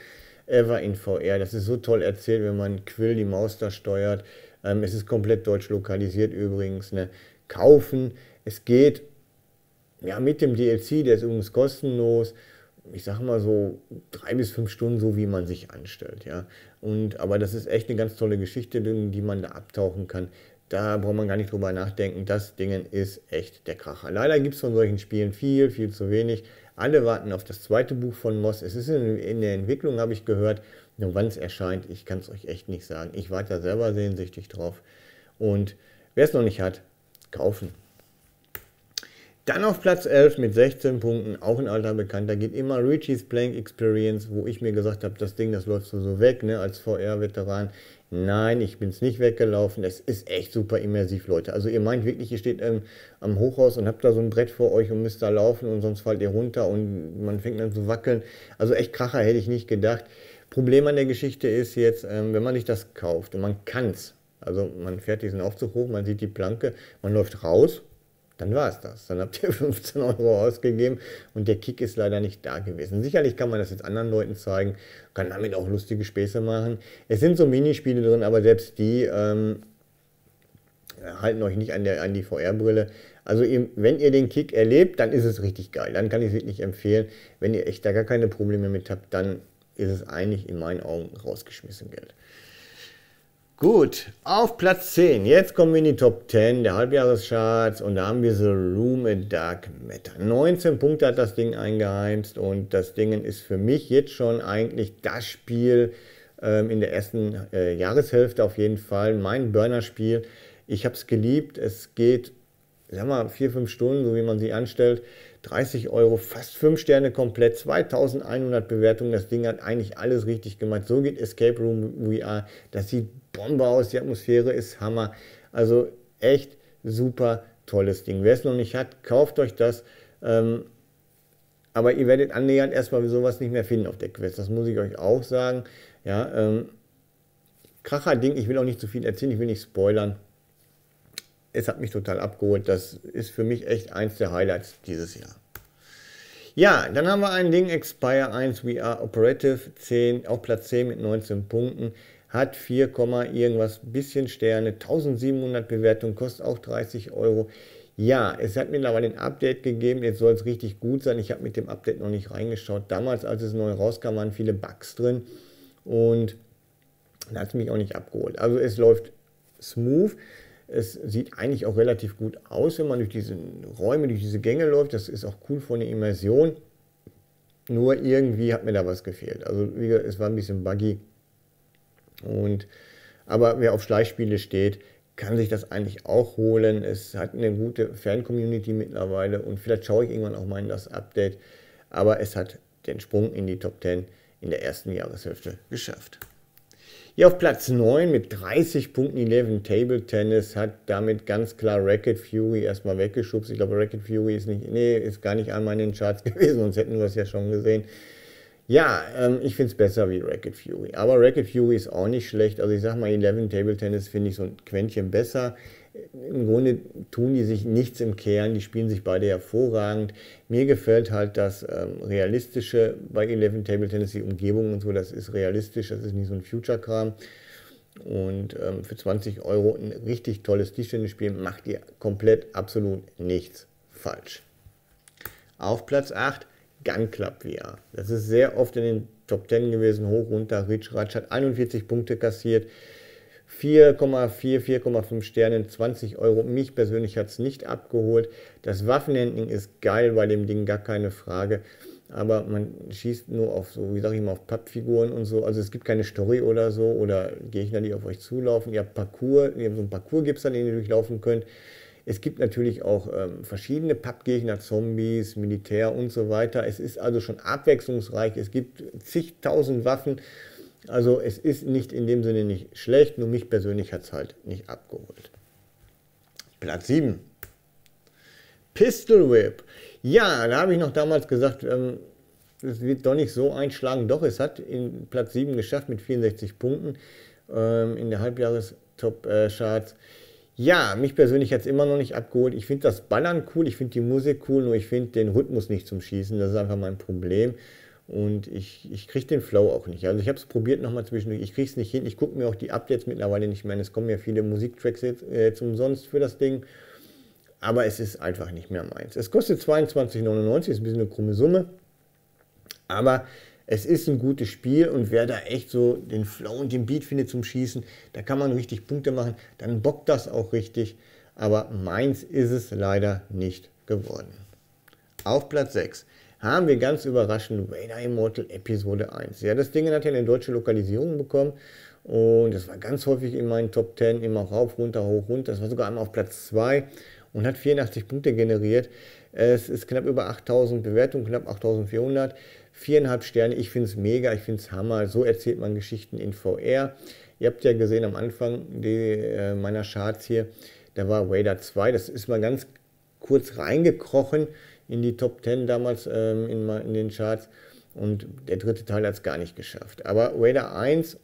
ever in VR. Das ist so toll erzählt, wenn man Quill die Maus da steuert. Ähm, es ist komplett deutsch lokalisiert übrigens. Ne? Kaufen, es geht ja, mit dem DLC, der ist übrigens kostenlos ich sage mal so drei bis fünf Stunden, so wie man sich anstellt. Ja? Und, aber das ist echt eine ganz tolle Geschichte, in die man da abtauchen kann. Da braucht man gar nicht drüber nachdenken. Das Ding ist echt der Kracher. Leider gibt es von solchen Spielen viel, viel zu wenig. Alle warten auf das zweite Buch von Moss. Es ist in, in der Entwicklung, habe ich gehört. Nur wann es erscheint, ich kann es euch echt nicht sagen. Ich warte da selber sehnsüchtig drauf. Und wer es noch nicht hat, kaufen. Dann auf Platz 11 mit 16 Punkten, auch ein alter Bekannter, geht immer Richie's Plank Experience, wo ich mir gesagt habe, das Ding, das läufst du so weg, ne, als VR-Veteran. Nein, ich bin es nicht weggelaufen. Es ist echt super immersiv, Leute. Also ihr meint wirklich, ihr steht ähm, am Hochhaus und habt da so ein Brett vor euch und müsst da laufen und sonst fallt ihr runter und man fängt dann zu wackeln. Also echt Kracher hätte ich nicht gedacht. Problem an der Geschichte ist jetzt, ähm, wenn man sich das kauft und man kann es, also man fährt diesen Aufzug hoch, man sieht die Planke, man läuft raus, dann war es das. Dann habt ihr 15 Euro ausgegeben und der Kick ist leider nicht da gewesen. Sicherlich kann man das jetzt anderen Leuten zeigen, kann damit auch lustige Späße machen. Es sind so Minispiele drin, aber selbst die ähm, halten euch nicht an, der, an die VR-Brille. Also wenn ihr den Kick erlebt, dann ist es richtig geil. Dann kann ich es wirklich empfehlen. Wenn ihr echt da gar keine Probleme mit habt, dann ist es eigentlich in meinen Augen rausgeschmissen Geld. Gut, auf Platz 10. Jetzt kommen wir in die Top 10 der Halbjahrescharts und da haben wir The Room in Dark Matter. 19 Punkte hat das Ding eingeheimst und das Ding ist für mich jetzt schon eigentlich das Spiel ähm, in der ersten äh, Jahreshälfte auf jeden Fall. Mein Burner-Spiel. Ich habe es geliebt. Es geht, sag mal, 4-5 Stunden, so wie man sie anstellt. 30 Euro, fast 5 Sterne komplett, 2100 Bewertungen. Das Ding hat eigentlich alles richtig gemacht. So geht Escape Room VR. Das sieht Bombe aus, die Atmosphäre ist Hammer. Also echt super tolles Ding. Wer es noch nicht hat, kauft euch das. Ähm, aber ihr werdet annähernd erstmal sowas nicht mehr finden auf der Quest. Das muss ich euch auch sagen. Ja, ähm, Kracher Ding, ich will auch nicht zu viel erzählen, ich will nicht spoilern es hat mich total abgeholt. Das ist für mich echt eins der Highlights dieses Jahr. Ja, dann haben wir ein Ding, Expire 1 VR Operative 10, auch Platz 10 mit 19 Punkten, hat 4, irgendwas bisschen Sterne, 1700 Bewertung, kostet auch 30 Euro. Ja, es hat mittlerweile ein Update gegeben, jetzt soll es richtig gut sein. Ich habe mit dem Update noch nicht reingeschaut. Damals, als es neu rauskam, waren viele Bugs drin und da hat es mich auch nicht abgeholt. Also es läuft smooth. Es sieht eigentlich auch relativ gut aus, wenn man durch diese Räume, durch diese Gänge läuft. Das ist auch cool von der Immersion. Nur irgendwie hat mir da was gefehlt. Also wie gesagt, es war ein bisschen buggy. Und, aber wer auf Schleichspiele steht, kann sich das eigentlich auch holen. Es hat eine gute Fan-Community mittlerweile und vielleicht schaue ich irgendwann auch mal in das Update. Aber es hat den Sprung in die Top 10 in der ersten Jahreshälfte geschafft. Hier auf Platz 9 mit 30 Punkten 11 Table Tennis hat damit ganz klar Racket Fury erstmal weggeschubst. Ich glaube, Racket Fury ist nicht, nee, ist gar nicht einmal in den Charts gewesen, sonst hätten wir es ja schon gesehen. Ja, ähm, ich finde es besser wie Racket Fury. Aber Racket Fury ist auch nicht schlecht. Also ich sag mal, 11 Table Tennis finde ich so ein Quäntchen besser im Grunde tun die sich nichts im Kern, die spielen sich beide hervorragend. Mir gefällt halt das ähm, Realistische bei Eleven Table Tennis, die Umgebung und so, das ist realistisch, das ist nicht so ein Future-Kram. Und ähm, für 20 Euro ein richtig tolles Tischtennisspiel macht ihr komplett absolut nichts falsch. Auf Platz 8 Gun Club VR. Das ist sehr oft in den Top 10 gewesen, hoch, runter, Ritsch, Ratsch hat 41 Punkte kassiert. 4,4, 4,5 Sterne, 20 Euro. Mich persönlich hat es nicht abgeholt. Das Waffenhandling ist geil bei dem Ding, gar keine Frage. Aber man schießt nur auf so, wie sag ich mal, auf Pappfiguren und so. Also es gibt keine Story oder so oder Gegner, die auf euch zulaufen. Ihr habt Parcours, ihr habt so einen Parcours gibt es dann, den ihr durchlaufen könnt. Es gibt natürlich auch ähm, verschiedene Pappgegner, Zombies, Militär und so weiter. Es ist also schon abwechslungsreich. Es gibt zigtausend Waffen. Also es ist nicht in dem Sinne nicht schlecht, nur mich persönlich hat es halt nicht abgeholt. Platz 7. Pistol Whip. Ja, da habe ich noch damals gesagt, ähm, es wird doch nicht so einschlagen. Doch, es hat in Platz 7 geschafft mit 64 Punkten ähm, in der Halbjahrestop-Charts. Ja, mich persönlich hat es immer noch nicht abgeholt. Ich finde das Ballern cool, ich finde die Musik cool, nur ich finde den Rhythmus nicht zum Schießen. Das ist einfach mein Problem. Und ich, ich kriege den Flow auch nicht. Also ich habe es probiert nochmal zwischendurch. Ich kriege es nicht hin. Ich gucke mir auch die Updates mittlerweile nicht mehr an. Es kommen ja viele Musiktracks jetzt, jetzt äh, umsonst für das Ding. Aber es ist einfach nicht mehr meins. Es kostet 22,99, ist ein bisschen eine krumme Summe. Aber es ist ein gutes Spiel und wer da echt so den Flow und den Beat findet zum Schießen, da kann man richtig Punkte machen, dann bockt das auch richtig. Aber meins ist es leider nicht geworden. Auf Platz 6 haben wir ganz überraschend Vader Immortal Episode 1. Ja, das Ding hat ja eine deutsche Lokalisierung bekommen und das war ganz häufig in meinen Top 10, immer rauf, runter, hoch, runter. Das war sogar einmal auf Platz 2 und hat 84 Punkte generiert. Es ist knapp über 8000 Bewertungen, knapp 8400. Viereinhalb Sterne, ich finde es mega, ich finde es Hammer. So erzählt man Geschichten in VR. Ihr habt ja gesehen am Anfang die, äh, meiner Charts hier, da war Raider 2, das ist mal ganz kurz reingekrochen in die Top 10 damals ähm, in, in, den Charts. Und der dritte Teil hat es gar nicht geschafft. Aber Raider 1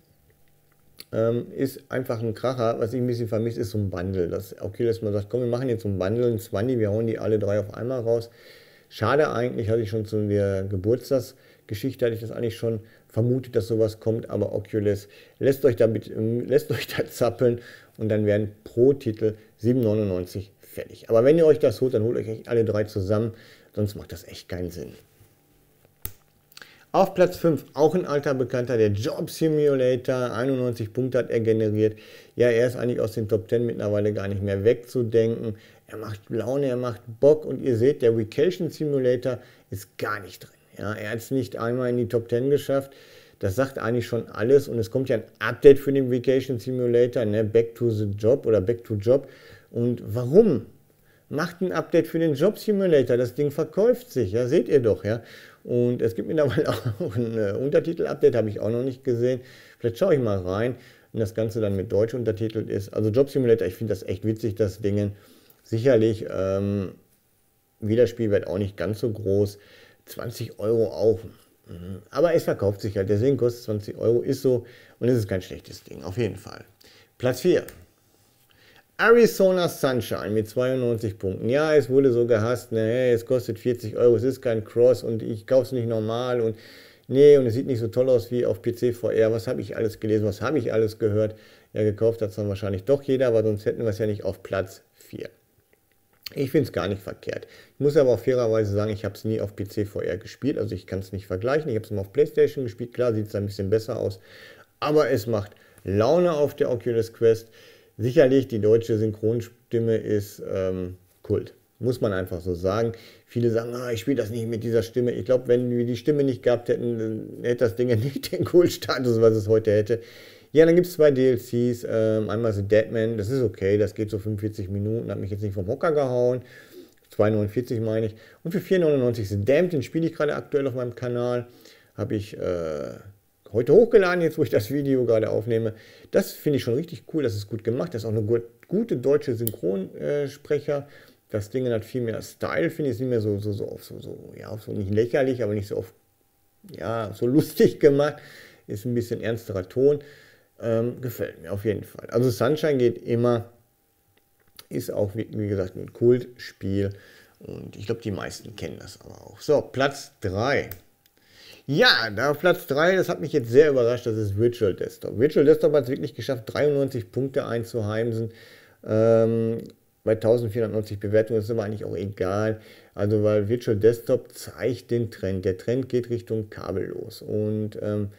ähm, ist einfach ein Kracher. Was ich ein bisschen vermisst, ist so ein Bundle. Das auch okay, dass man sagt, komm, wir machen jetzt so ein Bundle, ein 20, wir hauen die alle drei auf einmal raus. Schade eigentlich, hatte ich schon zu der Geburtstagsgeschichte, hatte ich das eigentlich schon vermutet, dass sowas kommt, aber Oculus lässt euch, damit, ähm, lässt euch da zappeln und dann werden pro Titel 7,99 fertig. Aber wenn ihr euch das holt, dann holt euch alle drei zusammen, sonst macht das echt keinen Sinn. Auf Platz 5 auch ein alter Bekannter, der Job Simulator. 91 Punkte hat er generiert. Ja, er ist eigentlich aus den Top 10 mittlerweile gar nicht mehr wegzudenken. Er macht Laune, er macht Bock und ihr seht, der Vacation Simulator ist gar nicht drin. Ja, er hat es nicht einmal in die Top 10 geschafft. Das sagt eigentlich schon alles und es kommt ja ein Update für den Vacation Simulator, ne? Back to the Job oder Back to Job. Und warum? Macht ein Update für den Job Simulator, das Ding verkauft sich, ja, seht ihr doch, ja. Und es gibt mittlerweile auch ein äh, Untertitel-Update, habe ich auch noch nicht gesehen. Vielleicht schaue ich mal rein, wenn das Ganze dann mit Deutsch untertitelt ist. Also Job Simulator, ich finde das echt witzig, das Ding. Sicherlich, ähm, Wiederspielwert auch nicht ganz so groß. 20 Euro auch. Mhm. Aber es verkauft sich halt, deswegen kostet 20 Euro, ist so und es ist kein schlechtes Ding, auf jeden Fall. Platz 4, Arizona Sunshine mit 92 Punkten. Ja, es wurde so gehasst, ne, es kostet 40 Euro, es ist kein Cross und ich kaufe es nicht normal und nee, und es sieht nicht so toll aus wie auf PC VR. Was habe ich alles gelesen, was habe ich alles gehört? Ja, gekauft hat es dann wahrscheinlich doch jeder, aber sonst hätten wir es ja nicht auf Platz 4. Ich finde es gar nicht verkehrt. Ich muss aber auch fairerweise sagen, ich habe es nie auf PC VR gespielt, also ich kann es nicht vergleichen. Ich habe es mal auf Playstation gespielt, klar sieht es ein bisschen besser aus, aber es macht Laune auf der Oculus Quest. Sicherlich, die deutsche Synchronstimme ist ähm, Kult. Muss man einfach so sagen. Viele sagen, ah, ich spiele das nicht mit dieser Stimme. Ich glaube, wenn wir die Stimme nicht gehabt hätten, dann hätte das Ding nicht den Kultstatus, was es heute hätte. Ja, dann gibt es zwei DLCs. Ähm, einmal ist Deadman, das ist okay, das geht so 45 Minuten, hat mich jetzt nicht vom Hocker gehauen. 2,49 meine ich. Und für 4,99 ist Damned, den spiele ich gerade aktuell auf meinem Kanal. Habe ich äh, heute hochgeladen, jetzt wo ich das Video gerade aufnehme. Das finde ich schon richtig cool, das ist gut gemacht. Das ist auch eine gut, gute deutsche Synchronsprecher. Das Ding hat viel mehr Style, finde ich, nicht mehr so, so, so, auf so, so, ja, auf so nicht lächerlich, aber nicht so auf, ja, so lustig gemacht. Ist ein bisschen ernsterer Ton. Ähm, gefällt mir auf jeden Fall. Also Sunshine geht immer, ist auch, wie, wie gesagt, ein Kultspiel. Und ich glaube, die meisten kennen das aber auch. So, Platz 3. Ja, da auf Platz 3, das hat mich jetzt sehr überrascht, das ist Virtual Desktop. Virtual Desktop hat es wirklich geschafft, 93 Punkte einzuheimsen. Ähm, bei 1490 Bewertungen ist es aber eigentlich auch egal. Also, weil Virtual Desktop zeigt den Trend. Der Trend geht Richtung kabellos. Und ähm,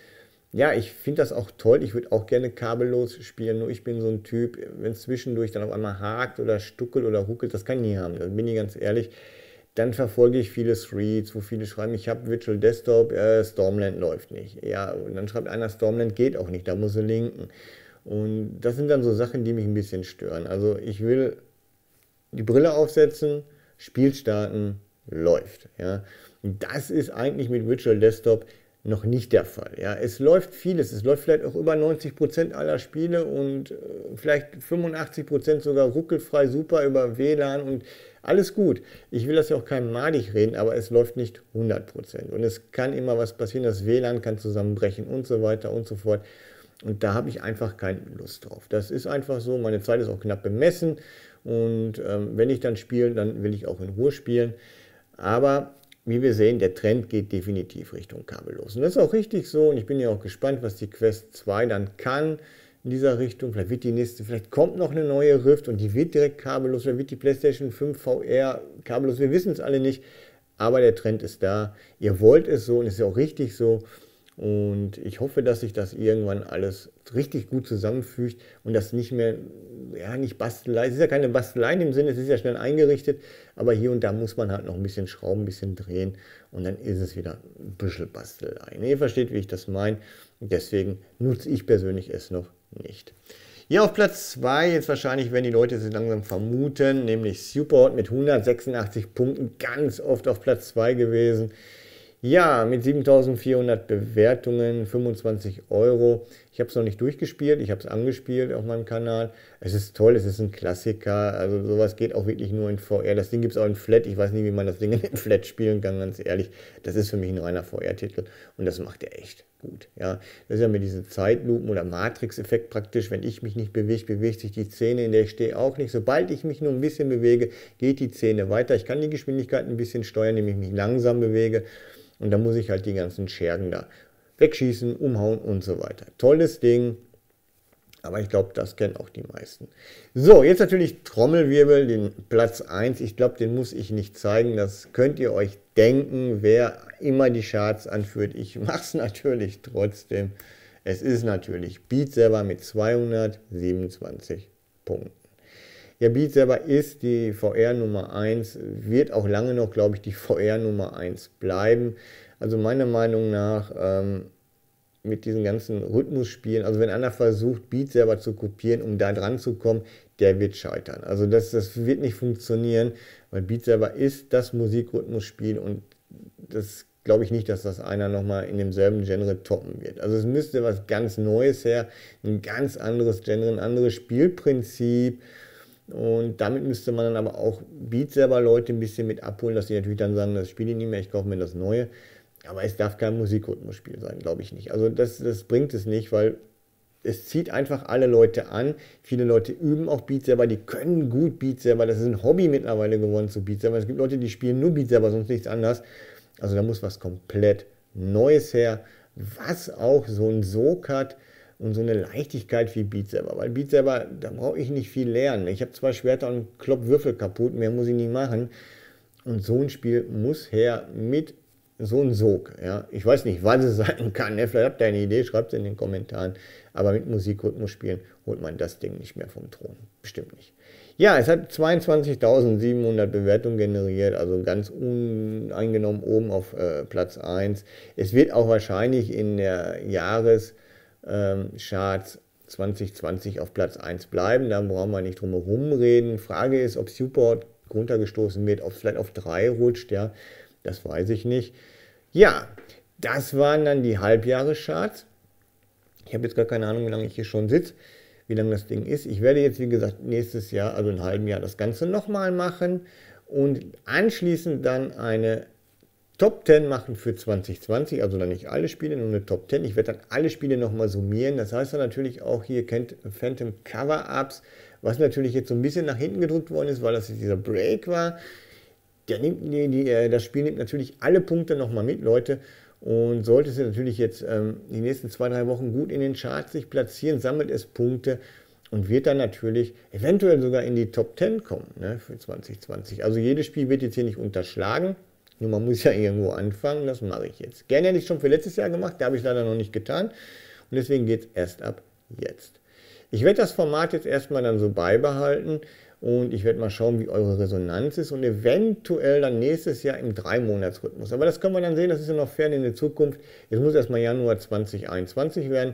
ja, ich finde das auch toll. Ich würde auch gerne kabellos spielen, nur ich bin so ein Typ, wenn es zwischendurch dann auf einmal hakt oder stuckelt oder ruckelt, das kann ich nie haben. Da bin ich ganz ehrlich dann verfolge ich viele Threads, wo viele schreiben, ich habe Virtual Desktop, äh, Stormland läuft nicht. Ja, und dann schreibt einer, Stormland geht auch nicht, da muss er linken. Und das sind dann so Sachen, die mich ein bisschen stören. Also ich will die Brille aufsetzen, Spiel starten, läuft. Ja. Und das ist eigentlich mit Virtual Desktop noch nicht der Fall. Ja. Es läuft vieles, es läuft vielleicht auch über 90% Prozent aller Spiele und äh, vielleicht 85% Prozent sogar ruckelfrei super über WLAN und alles gut. Ich will das ja auch keinem madig reden, aber es läuft nicht 100%. Und es kann immer was passieren, das WLAN kann zusammenbrechen und so weiter und so fort. Und da habe ich einfach keine Lust drauf. Das ist einfach so. Meine Zeit ist auch knapp bemessen. Und ähm, wenn ich dann spiele, dann will ich auch in Ruhe spielen. Aber wie wir sehen, der Trend geht definitiv Richtung kabellos. Und das ist auch richtig so. Und ich bin ja auch gespannt, was die Quest 2 dann kann in dieser Richtung, vielleicht wird die nächste, vielleicht kommt noch eine neue Rift und die wird direkt kabellos, Vielleicht wird die PlayStation 5 VR kabellos, wir wissen es alle nicht, aber der Trend ist da, ihr wollt es so und ist ja auch richtig so und ich hoffe, dass sich das irgendwann alles richtig gut zusammenfügt und das nicht mehr, ja nicht Bastelei, es ist ja keine Bastelei im Sinne, es ist ja schnell eingerichtet, aber hier und da muss man halt noch ein bisschen schrauben, ein bisschen drehen und dann ist es wieder ein bisschen Bastelei. ihr versteht, wie ich das meine deswegen nutze ich persönlich es noch nicht. Hier auf Platz 2, jetzt wahrscheinlich, werden die Leute es langsam vermuten, nämlich Suport mit 186 Punkten, ganz oft auf Platz 2 gewesen. Ja, mit 7400 Bewertungen, 25 Euro. Ich habe es noch nicht durchgespielt, ich habe es angespielt auf meinem Kanal. Es ist toll, es ist ein Klassiker. Also sowas geht auch wirklich nur in VR. Das Ding gibt es auch in Flat. Ich weiß nicht, wie man das Ding in Flat spielen kann, ganz ehrlich. Das ist für mich nur einer VR-Titel und das macht er echt gut. Ja, das ist ja mit diesen Zeitlupen oder Matrix-Effekt praktisch. Wenn ich mich nicht bewege, bewegt sich die Zähne, in der ich stehe, auch nicht. Sobald ich mich nur ein bisschen bewege, geht die Zähne weiter. Ich kann die Geschwindigkeit ein bisschen steuern, indem ich mich langsam bewege. Und dann muss ich halt die ganzen Schergen da wegschießen, umhauen und so weiter. Tolles Ding. Aber ich glaube, das kennen auch die meisten. So, jetzt natürlich Trommelwirbel, den Platz 1. Ich glaube, den muss ich nicht zeigen. Das könnt ihr euch denken, wer immer die Charts anführt. Ich mache es natürlich trotzdem. Es ist natürlich Beat selber mit 227 Punkten. Ja, Beat selber ist die VR Nummer 1, wird auch lange noch, glaube ich, die VR Nummer 1 bleiben. Also meiner Meinung nach ähm, mit diesen ganzen Rhythmusspielen, also wenn einer versucht, Beat selber zu kopieren, um da dran zu kommen, der wird scheitern. Also das, das wird nicht funktionieren, weil Beat selber ist das Musikrhythmusspiel und das glaube ich nicht, dass das einer nochmal in demselben Genre toppen wird. Also es müsste was ganz Neues her, ein ganz anderes Genre, ein anderes Spielprinzip. Und damit müsste man dann aber auch Beat server Leute ein bisschen mit abholen, dass sie natürlich dann sagen, das spiele ich nicht mehr, ich kaufe mir das Neue. Aber es darf kein Musikrhythmus-Spiel sein, glaube ich nicht. Also das, das bringt es nicht, weil es zieht einfach alle Leute an. Viele Leute üben auch Beat server die können gut Beat server Das ist ein Hobby mittlerweile geworden zu Beat server Es gibt Leute, die spielen nur Beat server sonst nichts anderes. Also da muss was komplett Neues her, was auch so ein Sog hat und so eine Leichtigkeit wie Beat selber. Weil Beat selber, da brauche ich nicht viel lernen. Ich habe zwei Schwerter und klopp Würfel kaputt, mehr muss ich nicht machen. Und so ein Spiel muss her mit so einem Sog. Ja. Ich weiß nicht, was es sein kann. Ne? Vielleicht habt ihr eine Idee, schreibt es in den Kommentaren. Aber mit Musikrhythmus spielen holt man das Ding nicht mehr vom Thron. Bestimmt nicht. Ja, es hat 22.700 Bewertungen generiert, also ganz uneingenommen oben auf äh, Platz 1. Es wird auch wahrscheinlich in der Jahrescharts ähm, 2020 auf Platz 1 bleiben, da brauchen wir nicht drum herum reden. Frage ist, ob Support runtergestoßen wird, ob es vielleicht auf 3 rutscht, ja, das weiß ich nicht. Ja, das waren dann die Halbjahrescharts. Ich habe jetzt gar keine Ahnung, wie lange ich hier schon sitze wie lange das Ding ist. Ich werde jetzt, wie gesagt, nächstes Jahr, also in einem halben Jahr, das Ganze nochmal machen und anschließend dann eine Top 10 machen für 2020, also dann nicht alle Spiele, nur eine Top 10. Ich werde dann alle Spiele nochmal summieren. Das heißt dann natürlich auch hier kennt Phantom Cover-Ups, was natürlich jetzt so ein bisschen nach hinten gedrückt worden ist, weil das jetzt dieser Break war. Der nimmt, die, die, äh, das Spiel nimmt natürlich alle Punkte nochmal mit, Leute. Und sollte es natürlich jetzt ähm, die nächsten zwei, drei Wochen gut in den Charts sich platzieren, sammelt es Punkte und wird dann natürlich eventuell sogar in die Top 10 kommen ne, für 2020. Also jedes Spiel wird jetzt hier nicht unterschlagen. Nur man muss ja irgendwo anfangen, das mache ich jetzt. Gerne hätte ich schon für letztes Jahr gemacht, da habe ich leider noch nicht getan. Und deswegen geht es erst ab jetzt. Ich werde das Format jetzt erstmal dann so beibehalten. Und ich werde mal schauen, wie eure Resonanz ist und eventuell dann nächstes Jahr im Dreimonatsrhythmus. Aber das können wir dann sehen, das ist ja noch fern in der Zukunft. Es muss erstmal Januar 2021 werden,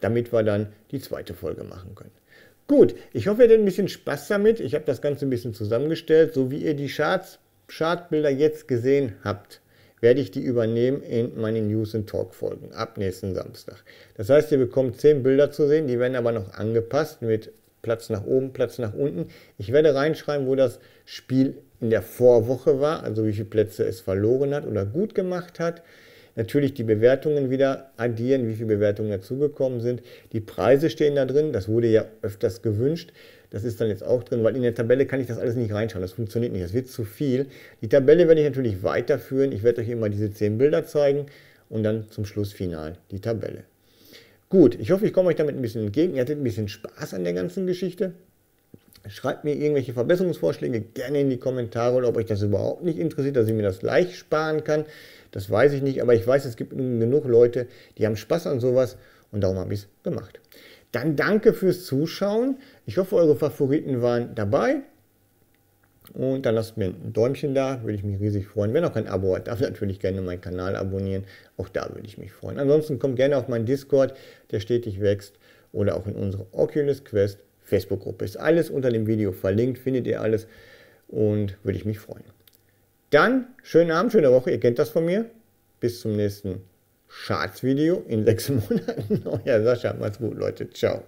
damit wir dann die zweite Folge machen können. Gut, ich hoffe, ihr habt ein bisschen Spaß damit. Ich habe das Ganze ein bisschen zusammengestellt. So wie ihr die Chartbilder jetzt gesehen habt, werde ich die übernehmen in meine News and Talk Folgen ab nächsten Samstag. Das heißt, ihr bekommt zehn Bilder zu sehen, die werden aber noch angepasst mit Platz nach oben, Platz nach unten. Ich werde reinschreiben, wo das Spiel in der Vorwoche war, also wie viele Plätze es verloren hat oder gut gemacht hat. Natürlich die Bewertungen wieder addieren, wie viele Bewertungen dazugekommen sind. Die Preise stehen da drin, das wurde ja öfters gewünscht. Das ist dann jetzt auch drin, weil in der Tabelle kann ich das alles nicht reinschauen. Das funktioniert nicht, das wird zu viel. Die Tabelle werde ich natürlich weiterführen. Ich werde euch immer diese zehn Bilder zeigen und dann zum Schluss final die Tabelle. Gut, ich hoffe, ich komme euch damit ein bisschen entgegen. Ihr hattet ein bisschen Spaß an der ganzen Geschichte. Schreibt mir irgendwelche Verbesserungsvorschläge gerne in die Kommentare oder ob euch das überhaupt nicht interessiert, dass ich mir das leicht sparen kann. Das weiß ich nicht, aber ich weiß, es gibt genug Leute, die haben Spaß an sowas und darum habe ich es gemacht. Dann danke fürs Zuschauen. Ich hoffe, eure Favoriten waren dabei. Und dann lasst mir ein Däumchen da, würde ich mich riesig freuen. Wer noch kein Abo hat, darf natürlich gerne meinen Kanal abonnieren. Auch da würde ich mich freuen. Ansonsten kommt gerne auf meinen Discord, der stetig wächst. Oder auch in unsere Oculus Quest Facebook-Gruppe. Ist alles unter dem Video verlinkt, findet ihr alles. Und würde ich mich freuen. Dann schönen Abend, schöne Woche. Ihr kennt das von mir. Bis zum nächsten Charts-Video in sechs Monaten. Euer Sascha, macht's gut, Leute. Ciao.